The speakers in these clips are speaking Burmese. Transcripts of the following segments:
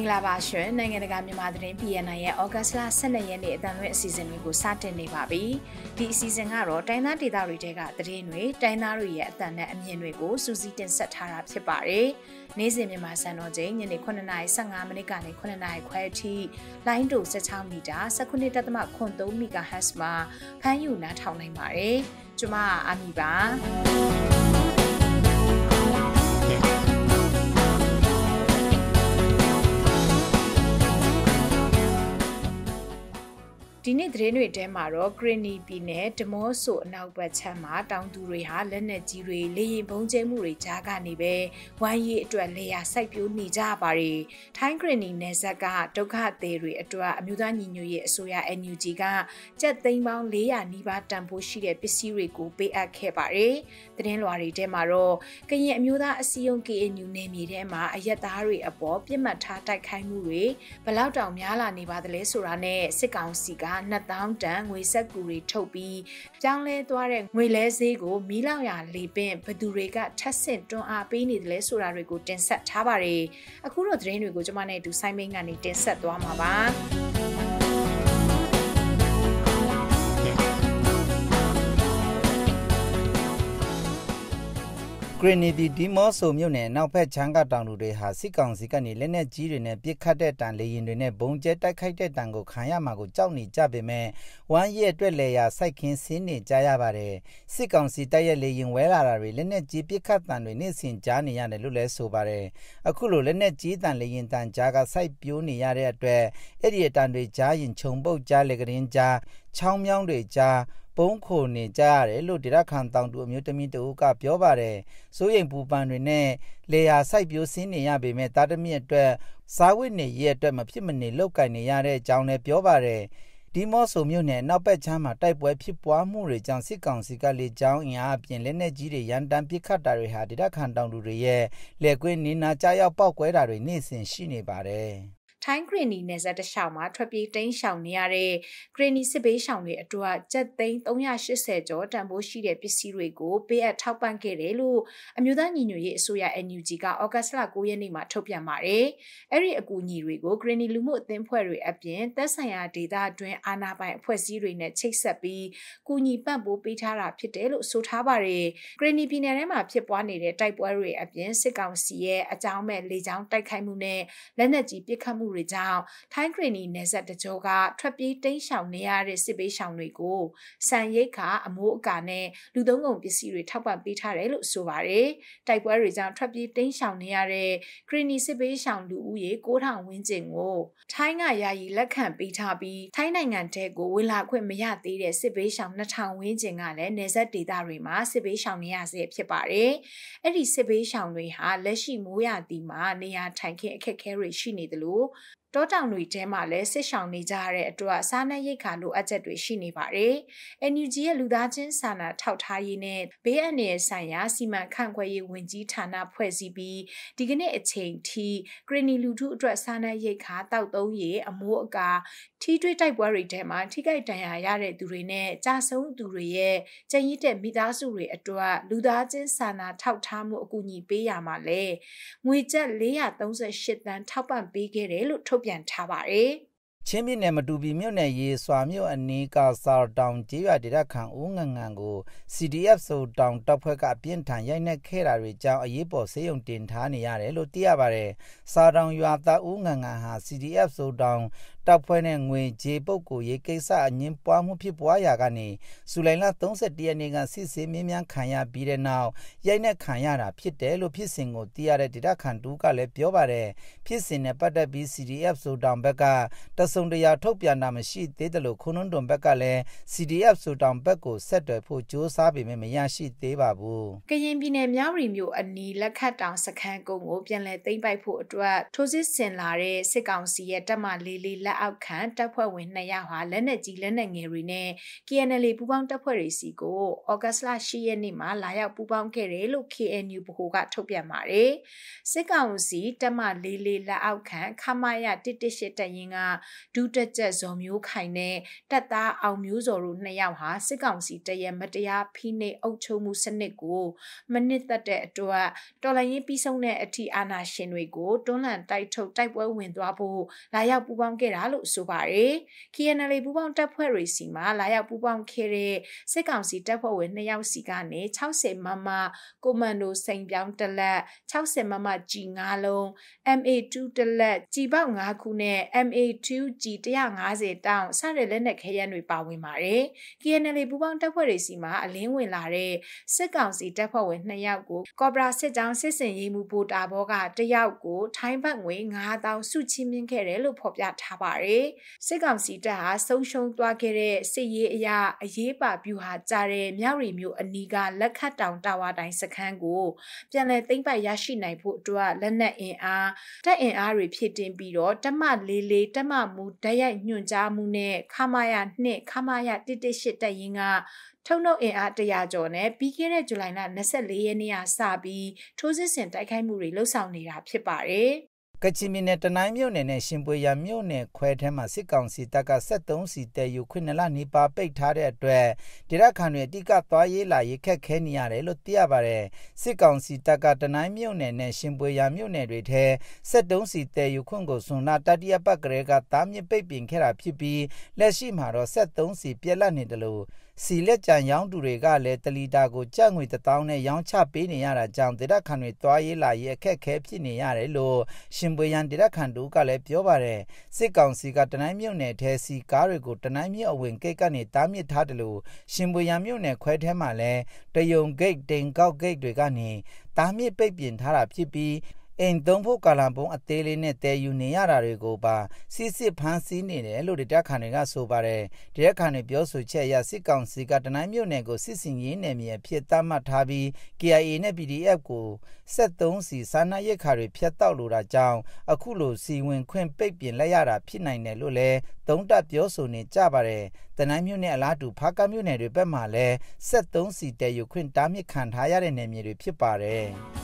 င်္ဂလာပါရှင်နိုင်ငံတကာမြန်မာသတင်း PNN ရဲ့ဩဂတ်စ်လ12ရက်နေ့အသံလွှင့်အစီအစဉ်လေးကိုစတင်နေပါပြီဒီအစီအစဉ်ကတော့တိုင်းသားဒေသတွေတဲကသတင်းတွေတိုင်းသားတွေရဲ့အသံနဲ့အမြင်တွေကိုစူးစီးတင်ဆက်ထားတာဖြစ်ပါတယ်နေ့စဉ်မြန်မာစံတော်ချိန်ညနေ9:15မိနစ်ကနေ9:00ခွဲအထိလိုင်းတူ16မီတာ19.3 MHz မှာဖမ်းယူနားထောင်နိုင်ပါတယ်ကျွန်မအာမီပါဒီနေ့သတင်းတွေထဲမှာတော့ Greeny ပြည်နယ်ဒမောဆိုအနောက်ဘက်ခြမ်းမှာတောင်သူတွေဟာလက်နက်ကြီးတွေလေရင်ပုံကျဲမှုတွေကြားကနေပဲဝိုင်းရီအတွက်လေယာစိုက်ပျိုးနေကြပါတယ်။ထိုင်း Greeny နယ်စပ်ကဒုက္ခသည်တွေအတွက်အမျိုးသားညီညွတ်ရေးအစိုးရ NUG ကကြက်သိန်းပေါင်း400နီးပါးတန်ဖိုးရှိတဲ့ပစ္စည်းတွေကိုပေးအပ်ခဲ့ပါတယ်။သတင်းလွှာတွေထဲမှာတော့ကရင်အမျိုးသားအစည်းအရုံး KNU နယ်မြေထဲမှာအရက်သားတွေအပေါ်ပြစ်မှတ်ထားတိုက်ခိုက်မှုတွေဘလောက်တောင်များလာနေပါသလဲဆိုတာနဲ့စစ်ကောင်စီက2000တန်ငွေဆက်ကူတွေထုတ်ပြီးပြောင်းလဲသွားတဲ့ငွေလဲဈေးကိုမီးလောင်ရလေပင်ဘသူတွေကထက်ဆင့်တွန်းအားပေးနေတယ်လဲဆိုတာတွေကိုတင်ဆက်ထားပါတယ်အခုတော့သတင်းတွေကိုကျွန်မနဲ့အတူဆိုင်းမင်းကနေတင်ဆက်သွားမှာပါရနီတီဒီမော့ဆိုမြို့နယ်နောက်ဖက်ချမ်းကတောင်လူတွေဟာစစ်ကောင်စီကနေလက်နက်ကြီးတွေနဲ့ပစ်ခတ်တဲ့တန်လေရင်တွေနဲ့ဘုံကျဲတိုက်ခိုက်တဲ့တန်ကိုခံရမှာကိုကြောက်နေကြပေမဲ့ဝမ်းရဲ့အတွက်လေယာစိုက်ခင်းဆင်းနေကြရပါတယ်စစ်ကောင်စီတိုက်ရဲ့လေရင်ဝဲလာတာတွေလက်နက်ကြီးပစ်ခတ်တန်တွေနေ့စဉ်ကြားနေရတယ်လို့လဲဆိုပါတယ်အခုလိုလက်နက်ကြီးတန်လေရင်တန်ကြားကစိုက်ပြိုးနေရတဲ့အတွက်အဲ့ဒီတန်တွေကြားရင်ခြုံပုတ်ကြားလေကရင်ကြားချောင်းမြောင်းတွေကြားပုံခိုနေကြရတယ်လို့ဒေတာခန်တောင်သူအမျိုးသမီးတဦးကပြောပါတယ်။စိုးရိမ်ပူပန်တွေနဲ့လေယာစိုက်ပျိုးဆင်းနေရပေမဲ့တားတမြစ်အတွက်စားဝတ်နေရေးအတွက်မဖြစ်မနေလောက်ကင်နေရတဲ့အကြောင်းလည်းပြောပါတယ်။ဒီမော့ဆိုမြို့နယ်နောက်ပတ်ချမ်းမှာတိုက်ပွဲဖြစ်ပွားမှုတွေကြောင့်စစ်ကောင်စီကလေကြောင်းအင်အားအပြင်လက်နက်ကြီးတွေရန်တမ်းပစ်ခတ်တာတွေဟာဒေသခံတောင်သူတွေရဲ့လက်ကွင်းနင်းနာကြားရောက်ပောက်ကွဲတာတွေနေ့စဉ်ရှိနေပါတယ်ထိုင်းခရီနီနယ်စပ်တစ်လျှောက်မှာထွက်ပြေးတိမ်းရှောင်နေရတဲ့ခရီနီစစ်ဘေးရှောင်တွေအတွက်ကြက်သိန်း380ကျော်တန်ဖိုးရှိတဲ့ပစ္စည်းတွေကိုပေးအပ်ထောက်ပံ့ခဲ့တယ်လို့အမျိုးသားညီညွတ်ရေးအစိုးရ NUG ကဩဂတ်လ9ရက်နေ့မှာထုတ်ပြန်ပါတယ်။အဲ့ဒီအကူအညီတွေကိုခရီနီလူမှုအသင်းဖွဲ့တွေအပြင်သက်ဆိုင်ရာဒေသတွင်းအာဏာပိုင်အဖွဲ့အစည်းတွေနဲ့ချိတ်ဆက်ပြီးကူညီပံ့ပိုးပေးထားတာဖြစ်တယ်လို့ဆိုထားပါတယ်။ခရီနီပြည်နယ်ထဲမှာဖြစ်ပွားနေတဲ့တိုက်ပွဲတွေအပြင်စစ်ကောင်စီရဲ့အကြောင်းမဲ့လေကြောင်းတိုက်ခိုက်မှုနဲ့လက်နက်ကြီးပစ်ခတ်မှုတွေကြောင့်ထိုင်းခရီနီနယ်ဆက်တကြောကထွက်ပြေးတိမ်းရှောင်နေရတဲ့စစ်ပေးရှောင်တွေကိုစံရိတ်ခါအမိုးအကာနဲ့လူသုံးကုန်ပစ္စည်းတွေထောက်ပံ့ပေးထားတယ်လို့ဆိုပါတယ်။တိုက်ပွဲတွေကြောင့်ထွက်ပြေးတိမ်းရှောင်နေရတဲ့ခရီနီစစ်ပေးရှောင်လူဦးရေ9000ဝန်းကျင်ကိုထိုင်းကယာယီလက်ခံပေးထားပြီးထိုင်းနိုင်ငံတဲကိုဝင်လာခွင့်မရသေးတဲ့စစ်ပေးရှောင်2000ဝန်းကျင်ကလည်းနယ်ဆက်ဒေသတွေမှာစစ်ပေးရှောင်နေရဆဲဖြစ်ပါတယ်။အဲ့ဒီစစ်ပေးရှောင်တွေဟာလက်ရှိမိုးရာသီမှာနေရာထိုင်ခင်းအခက်အခဲတွေရှိနေတယ်လို့တောတောင်တွေထဲမှာလည်းစစ်ရှောင်နေကြရတဲ့အတွက်စားနပ်ရိက္ခာလိုအပ်ချက်တွေရှိနေပါတယ်။ NUG ရဲ့လူသားချင်းစာနာထောက်ထားရေးနဲ့ဘေးအန္တရာယ်ဆိုင်ရာစီမံခန့်ခွဲရေးဝန်ကြီးဌာနဖွဲ့စည်းပြီးဒီကနေ့အချိန်ထိကရနီလူထုအတွက်စားနပ်ရိက္ခာတောက်သုံးရေအမိုးအကာထီးတွေးတိုက်ပွဲတွေထဲမှာထိခိုက်ဒဏ်ရာရတဲ့သူတွေနဲ့ကြာဆုံးသူတွေရဲ့ကြင်ရစ်တဲ့မိသားစုတွေအတွက်လူသားချင်းစာနာထောက်ထားမှုအကူအညီပေးရမှာလဲငွေကျပ်438တန်းထောက်ပံ့ပေးခဲ့တယ်လို့ထုတ်ပြန်ထားပါတယ်။ချင်းပြည်နယ်မတူပီမြို့နယ်ရေစွာမြို့အနီးကစာတောင်ကျေးရွာဒေသခံဦးငငန်ကို CDF ဆိုတောင်တပ်ဖွဲ့ကပြင်းထန်ရိုက်နှက်ခဲ့တာတွေကြောင့်အရေးပေါ်ဆေးရုံတင်ထားနေရတယ်လို့သိရပါတယ်။စာတောင်ရွာသားဦးငငန်ဟာ CDF ဆိုတောင်တပ်ဖွဲ့နဲ့ငွေကြေးပုတ်ကိုရေးကိစ္စအငင်းပွားမှုဖြစ်ပွားရာကနေဇူလိုင်လ31ရက်နေ့ကစစ်ဆေးမြင်းမြန်ခံရပြီးတဲ့နောက်ရိုက်နှက်ခံရတာဖြစ်တယ်လို့ဖြစ်စဉ်ကိုသိရတဲ့ဒေတာခန်တူကလည်းပြောပါတယ်ဖြစ်စဉ်နဲ့ပတ်သက်ပြီး CDF ဆိုတောင်ဘက်ကတဆုံတရာထုတ်ပြန်တာမရှိသေးတယ်လို့ခွန်းတွန်ဘက်ကလည်း CDF ဆိုတောင်ဘက်ကိုဆက်တွယ်ဖို့ကြိုးစားပေမဲ့မရရှိသေးပါဘူးကရင်ပြည်နယ်မြဝတီမြို့အနီးလက်ခတ်တောင်စခန်းကုန်းကိုပြန်လည်သိမ်းပိုက်ဖို့အတွက်ထိုးစစ်ဆင်လာတဲ့စစ်ကောင်စီရဲ့တပ်မလေးလေးလက်လက်အောက်ခံတပ်ဖွဲ့ဝင်2ယောက်ဟာလက်နက်ကြီးလက်နက်ငယ်တွေနဲ့ KNL ပူးပေါင်းတပ်ဖွဲ့တွေစီကိုဩဂတ်စ်လ10ရက်နေ့မှာလာရောက်ပူးပေါင်းခဲ့တယ်လို့ KNU ဗဟိုကထုတ်ပြန်ပါတယ်။စစ်ကောင်စီတပ်မ၄၄လက်အောက်ခံခမာယ118တပ်ရင်းကဒုတက်ကျက်ဇော်မျိုးခိုင်နဲ့တပ်သားအောင်မျိုးစော်တို့2ယောက်ဟာစစ်ကောင်စီတရမတရားဖိနှိပ်အုပ်ချုပ်မှုစနစ်ကိုမနစ်သက်တဲ့အတွက်တော်လှန်ရေးပြီးဆုံးတဲ့အထီအာဏာရှင်တွေကိုတွန်းလှန်တိုက်ထုတ်တိုက်ပွဲဝင်သွားဖို့လာရောက်ပူးပေါင်းခဲ့တာလို့ဆိုပါတယ်။ KNL ပူးပေါင်းတပ်ဖွဲ့တွေစီမှာလာရောက်ပူးပေါင်းခဲ့တဲ့စစ်ကောင်စီတပ်ဖွဲ့ဝင်2ယောက်စီကနေ60မမကိုမန်ဒိုစိန်ပြောင်းတလက်60မမကြီ9လုံး MA2 တလက်ကြီပေါက်9ခုနဲ့ MA2 ကြီ150တောင်းစတဲ့လက်နက်ခဲယမ်းတွေပါဝင်ပါတယ်။ KNL ပူးပေါင်းတပ်ဖွဲ့တွေစီမှာအလင်းဝင်လာတဲ့စစ်ကောင်စီတပ်ဖွဲ့ဝင်2ယောက်ကိုကော့ဘရာစစ်ကြောင်းစစ်စင်ရေးမှုပိုတာဘောကတယောက်ကိုထိုင်းဘတ်ငွေ9000စုချင်းမြင့်ခဲ့တယ်လို့ဖော်ပြထားပါတယ်ပါတယ်။စစ်ကောင်စီတပ်ဟာဆုံးရှုံးသွားခဲ့တဲ့စစ်ရေးအရာအရေးပါဗျူဟာကြတဲ့မြရီမျိုးအနီးကလက်ခတ်တောင်တာဝါတိုင်စခန်းကိုပြန်လည်သိမ်းပိုက်ရရှိနိုင်ဖို့အတွက်လက်နက်အင်အားတပ်အင်အားတွေဖြည့်တင်းပြီးတော့တမလေးလေးတမမူဓာတ်ရိုက်ညွှန်ကြားမှုနဲ့ခမာယ2ခမာယ118တပ်ရင်းကထုံနှုတ်အင်အား100ကျော်နဲ့ပြီးခဲ့တဲ့ဇူလိုင်လ24ရက်နေ့ကစပြီးထိုးစစ်ဆင်တိုက်ခိုက်မှုတွေလှုပ်ဆောင်နေတာဖြစ်ပါတယ်ကချင်ပြည်နယ်တနိုင်းမြို့နယ်နဲ့ရှင်ပွေရမြို့နယ်ခွဲထဲမှာစစ်ကောင်စီတပ်က73စီတဲယူခွင့်နလနေပါပိတ်ထားတဲ့အတွက်ဒေသခံတွေအတိကသွားရေးလာရေးခက်ခဲနေရတယ်လို့သိရပါတယ်စစ်ကောင်စီတပ်ကတနိုင်းမြို့နယ်နဲ့ရှင်ပွေရမြို့နယ်တွေထဲ73စီတဲယူခွင့်ကိုစွန်လာတတိယပတ်ကလေးကတားမြစ်ပိတ်ပင်ခဲ့တာဖြစ်ပြီးလက်ရှိမှာတော့73စီပြက်လက်နေတယ်လို့စီလက်ကြံရောင်းသူတွေကလည်းတလီတာကိုကြက်ငွေ1000နဲ့ရောင်းချပေးနေရတာကြောင့်ဒေသခံတွေသွားရေးလာရေးအခက်အခဲဖြစ်နေရတယ်လို့ရှင်ပွေရန်ဒေသခံတို့ကလည်းပြောပါတယ်စစ်ကောင်စီကတနိုင်းမြို့နယ်ထဲစီကားတွေကိုတနိုင်းမြို့အဝင်ဂိတ်ကနေတားမြစ်ထားတယ်လို့ရှင်ပွေရန်မြို့နယ်ခွဲထဲမှာလည်းတယုံဂိတ်တင်ကောက်ဂိတ်တွေကနေတားမြစ်ပိတ်ပင်ထားတာဖြစ်ပြီးအိမ်သုံးဖို့ကာလပုံအသေးလေးနဲ့တဲယူနေရတာတွေကိုပါစစ်စစ်ဖမ်းဆီးနေတယ်လို့ဒေတာခန်တွေကဆိုပါတယ်ဒေတာခန်တွေပြောဆိုချက်အရစစ်ကောင်စီကတနိုင်းမြို့နယ်ကိုစစ်စင်ရေးနယ်မြေအဖြစ်သတ်မှတ်ထားပြီး KIA နဲ့ PDF ကို73စီစာနာရိက္ခာတွေဖျက်တောက်လိုတာကြောင့်အခုလိုစီဝင်ခွင့်ပိတ်ပင်လက်ရတာဖြစ်နိုင်တယ်လို့လည်းသုံးတပ်ပြောဆိုနေကြပါတယ်တနိုင်းမြို့နယ်အလားတူဖားကမြို့နယ်တွေဘက်မှာလည်း73စီတဲယူခွင့်တားမြစ်ခံထားရတဲ့နယ်မြေတွေဖြစ်ပါတယ်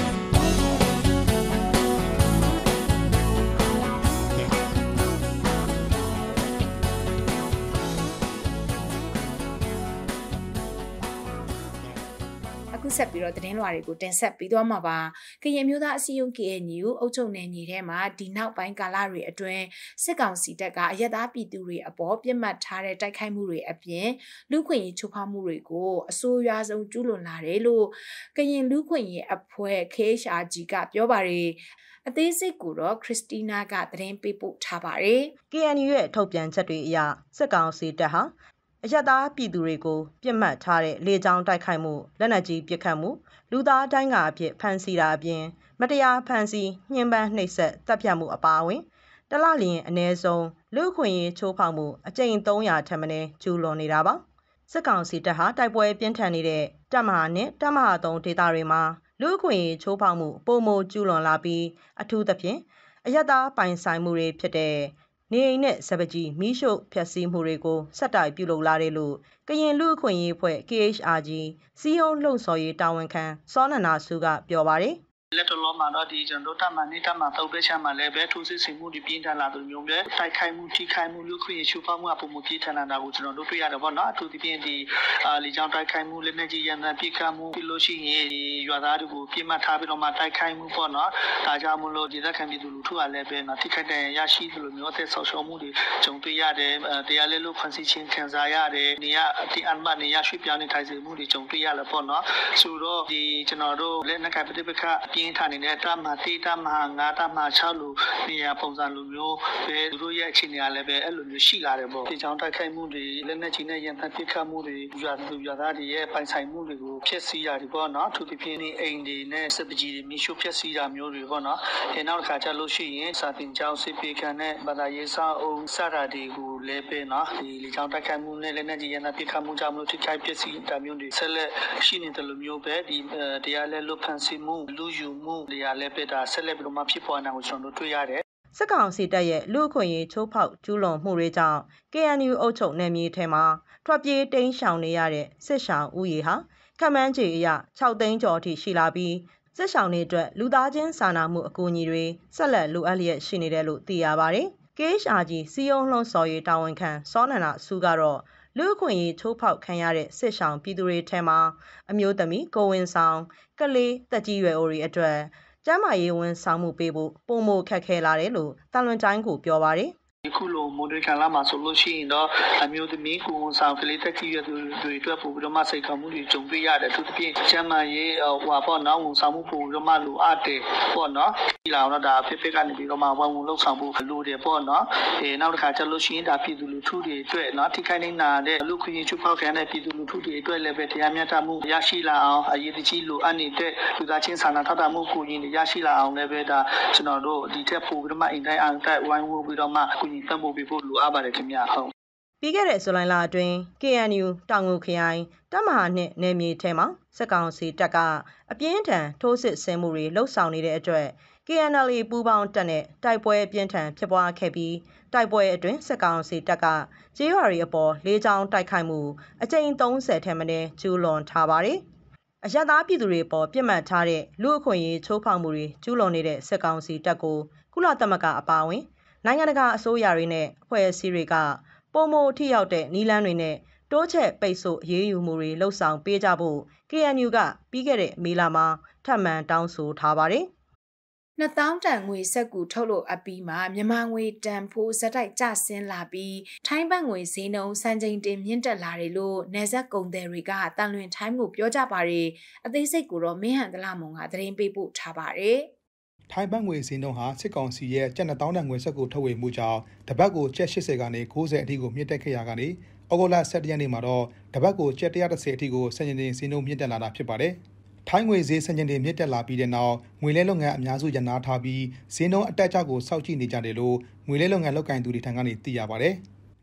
။ခုဆက်ပြီးတော့သတင်းလွှာတွေကိုတင်ဆက်ပေးသွားမှာပါ။ကရင်မျိုးသားအစည်းအရုံး KNU အုပ်ချုပ်နယ်မြေထဲမှာဒီနောက်ပိုင်းကာလတွေအတွင်းစစ်ကောင်စီတပ်ကအရက်သားပြည်သူတွေအပေါ်ပြစ်မှတ်ထားတဲ့တိုက်ခိုက်မှုတွေအပြင်လူခွင့်ရေးချိုးဖောက်မှုတွေကိုအဆိုးရွားဆုံးကျူးလွန်လာတယ်လို့ကရင်လူခွင့်ရေးအဖွဲ့ KHRG ကပြောပါတယ်။အသေးစိတ်ကိုတော့ခရစ်စတီနာကသတင်းပေးပို့ထားပါတယ်။ KNU ရဲ့ထုတ်ပြန်ချက်တွေအရစစ်ကောင်စီတပ်ဟာအယက်သားပြည်သူတွေကိုပြစ်မှတ်ထားတဲ့လေကြောင်းတိုက်ခိုက်မှုလက်နက်ကြီးပစ်ခတ်မှုလူသားတိုင်းကအဖြစ်ဖမ်းဆီးတာအပြင် မတရားဖမ်းဆီးညှဉ်းပန်းနှိပ်စက်တပ်ဖြတ်မှုအပါအဝင်တလလျင်အ ਨੇ ဆုံးလူခွင့်ရေးချိုးဖောက်မှုအကြိမ်300ထက်မနည်းကျူးလွန်နေတာပါစစ်ကောင်စီတပ်ဟာတိုက်ပွဲပြင်းထန်နေတဲ့တပ်မဟာနဲ့တပ်မဟာ3ဒေသတွေမှာလူခွင့်ရေးချိုးဖောက်မှုပုံမကျူးလွန်လာပြီးအထူးသဖြင့်အယက်သားပိုင်ဆိုင်မှုတွေဖြစ်တဲ့နေအိမ်နဲ့စပကြီးမီးရှို့ဖျက်ဆီးမှုတွေကိုဆက်တိုက်ပြုလုပ်လာတယ်လို့ကရင်လူအခွင့်ရေးအဖွဲ့ KHRG စီယုံလှုံ့ဆော်ရေးတာဝန်ခံစောနန္ဒာစုကပြောပါတယ်။လက်တလုံးမှာတော့ဒီကျွန်တော်တို့တပ်မနေတာမှာတုတ်ပဲချမ်းမှာလည်းပဲထူးဆစ်စင်မှုဒီပြင်းထန်လာသူမျိုးပဲတိုက်ခိုက်မှုထိခိုက်မှုလူခွင့်ရချိုးဖောက်မှုအပုံမှုပြင်းထန်လာတာကိုကျွန်တော်တို့တွေ့ရတယ်ပေါ့နော်အထူးသဖြင့်ဒီအာလီကြောင်တိုက်ခိုက်မှုလက်နက်ကြီးရန်တမ်းပြစ်ခတ်မှုပြီးလို့ရှိရင်ဒီရွာသားတွေကိုပြစ်မှတ်ထားပြီးတော့မှတိုက်ခိုက်မှုပေါ့နော်ဒါကြောင့်မလို့ဒီသက်ခံပြည်သူလူထုကလည်းပဲနော်ထိခိုက်တဲ့ရရှိသလိုမျိုးအသက်ဆောက်ရှောက်မှုတွေကြုံတွေ့ရတယ်တရားလက်လို့ဖန်ဆီးခြင်းခံစားရတယ်နေရဒီအန်မနေရရွှေ့ပြောင်းနေထိုင်စေမှုတွေကြုံတွေ့ရလပေါ့နော်ဆိုတော့ဒီကျွန်တော်တို့လက်နက်ကပြစ်ပခတ်ပြင်းထန်နေတဲ့တပ်မှ၄တပ်မှ၅တပ်မှ၆လူနေရာပုံစံလူမျိုးပဲသူတို့ရဲ့အခြေအနေကလည်းပဲအဲ့လိုမျိုးရှိလာတယ်ပေါ့။ဒီကြောင့်တိုက်ခိုက်မှုတွေလက်နက်ကြီးနဲ့ရန်တပ်ပစ်ခတ်မှုတွေရွာသူရွာသားတွေရဲ့ပိုင်ဆိုင်မှုတွေကိုဖျက်ဆီးရတယ်ပေါ့နော်။သူတို့ပြင်းနေအိမ်တွေနဲ့စစ်ပကြီးတွေမြေရှို့ဖျက်ဆီးတာမျိုးတွေပေါ့နော်။အဲနောက်တစ်ခါကျလို့ရှိရင်စာတင်ကျောင်းစစ်ပေခံတဲ့ဘာသာရေးစာအုပ်စတာတွေကိုလည်းပဲနော်ဒီလေကြောင်းတိုက်ခိုက်မှုနဲ့လက်နက်ကြီးရန်တပ်ပစ်ခတ်မှုကြောင့်မလို့ထိခိုက်ပျက်စီးတာမျိုးတွေဆက်လက်ရှိနေတယ်လို့မျိုးပဲဒီတရားလက်လွတ်ဖန်ဆင်းမှုလူယူမှုတွေကလည်းပြတာဆက်လက်ပြီးတော့မှဖြစ်ပေါ်နေတာကိုကျွန်တော်တို့တွေ့ရတယ်စစ်ကောင်စီတပ်ရဲ့လူအခွင့်အရေးချိုးဖောက်ကျူးလွန်မှုတွေကြောင့် KNU အုပ်ချုပ်နယ်မြေထဲမှာထွက်ပြေးတိမ်းရှောင်နေရတဲ့စစ်ရှောင်ဦးရေဟာခမန်းချေအရ6သိန်းကျော်အထိရှိလာပြီးစစ်ရှောင်တွေအတွက်လူသားချင်းစာနာမှုအကူအညီတွေဆက်လက်လိုအပ်လျက်ရှိနေတယ်လို့သိရပါတယ်။ KHRG စီယုံလှုံ့ဆော်ရေးတာဝန်ခံစောနန္ဒစုကတော့လူအခွင့်အရေးချိုးဖောက်ခံရတဲ့စစ်ရှောင်ပြည်သူတွေထဲမှာအမျိုးသမီးကိုဝင်ဆောင် ကလေးတက်ကြီးရွယ်အိုတွေအတွက်ကျန်းမာရေးဝန်ဆောင်မှုပေးဖို့ပုံမခက်ခဲလာတယ်လို့တာလွန်တိုင်းကိုပြောပါတယ်အခုလိုမိုးတွင်းကာလမှာဆိုလို့ရှိရင်တော့အမျိုးသမီးကိုဝန်ဆောင်ကလေးသက်ကြီးရွယ်သူတွေအတွက်ပို့ပြီးတော့မှစိတ်ကောင်းမှုတွေကြုံတွေ့ရတယ်သူသဖြင့်ကျန်းမာရေးဟွာပေါ့နော်ဝန်ဆောင်မှုပို့ပြီးတော့မှလိုအပ်တယ်ပေါ့နော်ဒီလောက်တော့ဒါဖိဖိကနေပြီးတော့မှဝန်ဝန်လုပ်ဆောင်ဖို့လိုတယ်ပေါ့နော်အဲနောက်တစ်ခါကျလို့ရှိရင်ဒါပြည်သူလူထုတွေအတွက်နော်ထိခိုက်နေတာတဲ့လူခွင့်ရချုပ်ဖောက်ခံတဲ့ပြည်သူလူထုတွေအတွက်လည်းပဲတရားမျှတမှုရရှိလာအောင်အရေးတကြီးလိုအပ်နေတဲ့လူသားချင်းစာနာထောက်ထားမှုကိုရင်းရရှိလာအောင်လည်းပဲဒါကျွန်တော်တို့ဒီထက်ပို့ပြီးတော့မှအင်တိုင်းအောင်တိုက်ဝိုင်းဝန်းပြီးတော့မှညီပံ့ပိုးပေးဖို့လိုအပ်ပါတယ်ခင်ဗျာဟုတ်ပြီးခဲ့တဲ့ဇူလိုင်လအတွင်း KNU တောင်ငူခရိုင်တပ်မဟာနှစ်နယ်မြေထဲမှာစက်ကောင်စီတပ်ကအပြင်းထန်ထိုးစစ်ဆင်မှုတွေလှုပ်ဆောင်နေတဲ့အတွက် KNLA ပူးပေါင်းတပ်နဲ့တိုက်ပွဲအပြင်းထန်ဖြစ်ပွားခဲ့ပြီးတိုက်ပွဲအတွင်းစက်ကောင်စီတပ်ကကျေးရွာတွေအပေါ်လေးချောင်းတိုက်ခိုက်မှုအကြိမ်30ထဲမှနည်းကျူးလွန်ထားပါတယ်။အရသာပြည်သူတွေပေါ်ပြစ်မှတ်ထားတဲ့လူအခွင့်အရေးချိုးဖောက်မှုတွေကျူးလွန်နေတဲ့စစ်ကောင်စီတပ်ကိုကုလသမဂ္ဂအပါအဝင်နိုင်ငံတကာအစိုးရတွေနဲ့အဖွဲ့အစည်းတွေကပိုမိုထိရောက်တဲ့နည်းလမ်းတွေနဲ့တိုးချဲ့ပိတ်ဆို့အရေးယူမှုတွေလုပ်ဆောင်ပေးကြဖို့ KNU ကပြီးခဲ့တဲ့မေလမှာထပ်မံတောင်းဆိုထားပါတယ်။၂၀,၀၀၀တန်ငွေစက္ကူထုတ်လုပ်အပြီးမှာမြန်မာငွေတန်ဖိုးဆက်တိုက်ကျဆင်းလာပြီးထိုင်းဘတ်ငွေဈေးနှုန်းစံချိန်တင်မြင့်တက်လာတယ်လို့နယ်စပ်ကုန်သည်တွေကသံလွင်ထိုင်းကိုပြောကြပါတယ်။အသေးစိတ်ကိုတော့မင်းဟံဂလမုံကသတင်းပေးပို့ထားပါတယ်။ထိုင်းဘတ်ငွေဈေးနှုန်းဟာစစ်ကောင်စီရဲ့ကျပ်1000တန်ငွေစက်ကိုထုတ်ဝေမှုကြောင့်တပတ်ကိုကျပ်80ကနေ90အထိကိုမြင့်တက်ခဲ့ရကနေဩဂုတ်လ17ရက်နေ့မှာတော့တပတ်ကိုကျပ်130အထိကိုစံချိန်တင်ဈေးနှုန်းမြင့်တက်လာတာဖြစ်ပါတယ်။ထိုင်းငွေဈေးစံချိန်တင်မြင့်တက်လာပြီးတဲ့နောက်ငွေလဲလုပ်ငန်းအများစုရနာထားပြီးဈေးနှုန်းအတက်အကျကိုစောင့်ကြည့်နေကြတယ်လို့ငွေလဲလုပ်ငန်းလုပ်ကိုင်သူတွေထံကနေသိရပါတယ်။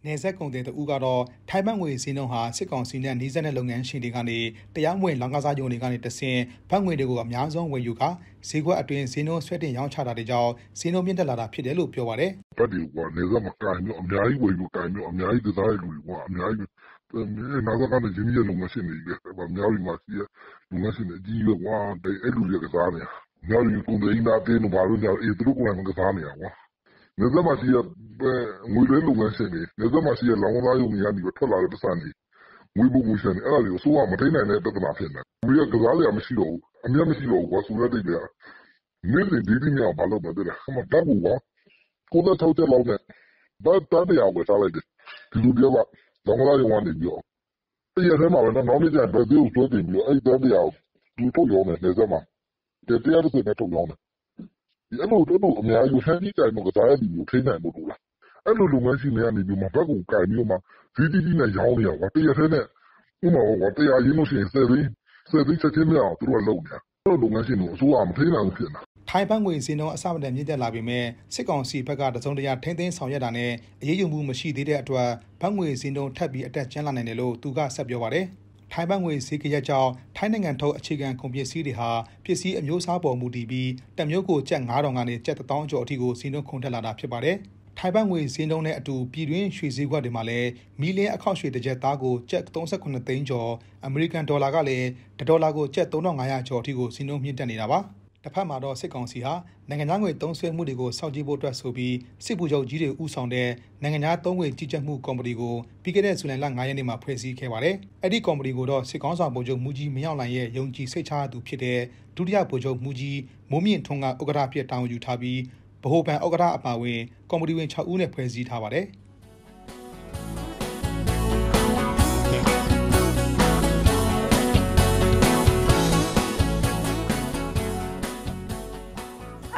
နေဆက်ကုန်တဲ့တူကတော့ထိုင်းဘတ်ငွေဈေးနှုန်းဟာစစ်ကောင်စီနဲ့နှိစက်တဲ့လုပ်ငန်းရှင်တွေကနေတရားမဝင်လောင်ကစားရုံတွေကနေတဆင့်ဘတ်ငွေတွေကိုအများဆုံးဝယ်ယူကဈေးကွက်အတွင်းဈေးနှုန်းဆွဲတင်ရောင်းချတာတွေကြောင့်ဈေးနှုန်းမြင့်တက်လာတာဖြစ်တယ်လို့ပြောပါတယ်။ဘတ်တွေကနေဆက်မကန်တော့အများကြီးဝယ်ယူကန်တော့အများကြီးကစားရလူတွေကအများကြီးတဲ့နာဇာကနေရင်းရလုပ်ငန်းရှင်တွေကြီးပဲ။အများကြီးမှရှိရလုပ်ငန်းရှင်တွေအကြီးပဲကွာ။အဲ့လူတွေကစားနေတာ။ညလူကုန်ဒိန်းနာတင်းတို့ဘာလို့ညအဲ့သူတို့ကလည်းကစားနေတာကွာ။နယ်စပ်မှာရှိတဲ့ငွေလွှဲလုပ်ငန်းရှင်တွေ၊နယ်စပ်မှာရှိတဲ့လောင်းကစားရုံတွေကနေထွက်လာတဲ့ပိုက်ဆံတွေ၊ငွေပိုငွေလျှံတွေအဲဒါတွေကိုအစိုးရကမထိန်းနိုင်တဲ့ပြဿနာဖြစ်နေတာ။ငွေကကစားစရာမရှိတော့ဘူး။အမြတ်မရှိတော့ဘူးဆိုတဲ့အဓိပ္ပါယ်က။နေ့စဉ်လေးတိမြအောင်ဘာလုပ်မလဲဆိုတော့ဓာတ်ကို၉၆ကျပ်လောက်နဲ့ဘတ်သန်း၁၀၀ဝယ်စားလိုက်တယ်။ဒီလူတယောက်ကလောင်းကစားရုံကနေပြီးတော့။တရက်တည်းမှာပဲနောက်နေ့ကျရင်ဘတ်ဈေးကိုဆွဲတင်ပြီးတော့အဲဒီသန်း၁၀၀ကိုသူထုတ်ရောင်းတယ်နယ်စပ်မှာ။၁၁၀နဲ့ထုတ်ရောင်းတယ်ဒီအဲ့လိုတက်ဖို့အများကြီးကိုဟန်ဒီတိုင်မကစားရသူကိုထိနိုင်ဖို့လိုလားအဲ့လိုလုပ်ငန်းရှင်တွေကနေပြီးမှဘက်ကိုကင်ပြီးမှ VTT နဲ့ရောင်းနေရကွာတရထဲနဲ့ဥမာကွာတရရင်းလို့ရှိရင်စေပြီးစေပြီးချက်ချင်းမရအောင်သူတို့ကလုပ်နေတာအဲ့လိုလုပ်ငန်းရှင်တွေအစိုးရမထိနိုင်ဘူးဖြစ်နေတာထိုင်းဘက်ငွေစင်းတော့အစမတန်မြင့်တက်လာပေမဲ့စစ်ကောင်စီဘက်ကတစုံတရာထိမ့်သိမ်းဆောင်ရွက်တာနဲ့အရေးယူမှုမရှိသေးတဲ့အတွက်ဘက်ငွေစင်းတော့ထပ်ပြီးအတက်ကျန်းလာနိုင်တယ်လို့သူကဆက်ပြောပါတယ်။ထိုင်းဘတ်ငွေဈေးကရက်ကြောင့်ထိုင်းနိုင်ငံထုတ်အခြေခံကုန်ပစ္စည်းတွေဟာပစ္စည်းအမျိုးအစားပေါ်မူတည်ပြီးတမျိုးကိုကျပ်9000ကနေကျပ်1000ကျော်အထိကိုဈေးနှုန်းခုန်တက်လာတာဖြစ်ပါတယ်။ထိုင်ပန်ငွေဈေးနှုန်းနဲ့အတူပြည်တွင်းရွှေဈေးကွက်တွေမှာလည်းမီလင်းအခောက်ရွှေတစ်ကြက်သားကိုကျပ်39သိန်းကျော်အမေရိကန်ဒေါ်လာကလည်း1ဒေါ်လာကိုကျပ်3500ကျော်အထိကိုဈေးနှုန်းမြင့်တက်နေတာပါ။တစ်ဖက်မှာတော့စစ်ကောင်စီဟာနိုင်ငံသားငွေသုံးဆွဲမှုတွေကိုစောင့်ကြည့်ဖို့အတွက်ဆိုပြီးစစ်ဗိုလ်ချုပ်ကြီးတွေဦးဆောင်တဲ့နိုင်ငံသားသုံးငွေကြီးကြပ်မှုကော်မတီကိုပြီးခဲ့တဲ့ဇူလိုင်လ9ရက်နေ့မှာဖွဲ့စည်းခဲ့ပါတယ်။အဲ့ဒီကော်မတီကိုတော့စစ်ကောင်ဆောင်ဗိုလ်ချုပ်မူကြီးမရောက်နိုင်ရဲ့ယုံကြည်စိတ်ချသူဖြစ်တဲ့ဒုတိယဗိုလ်ချုပ်မူကြီးမိုးမြင့်ထွန်းကဥက္ကဋ္ဌဖြစ်တာဝန်ယူထားပြီးဗဟိုပန်ဥက္ကဋ္ဌအပါအဝင်ကော်မတီဝင်6ဦးနဲ့ဖွဲ့စည်းထားပါတယ်။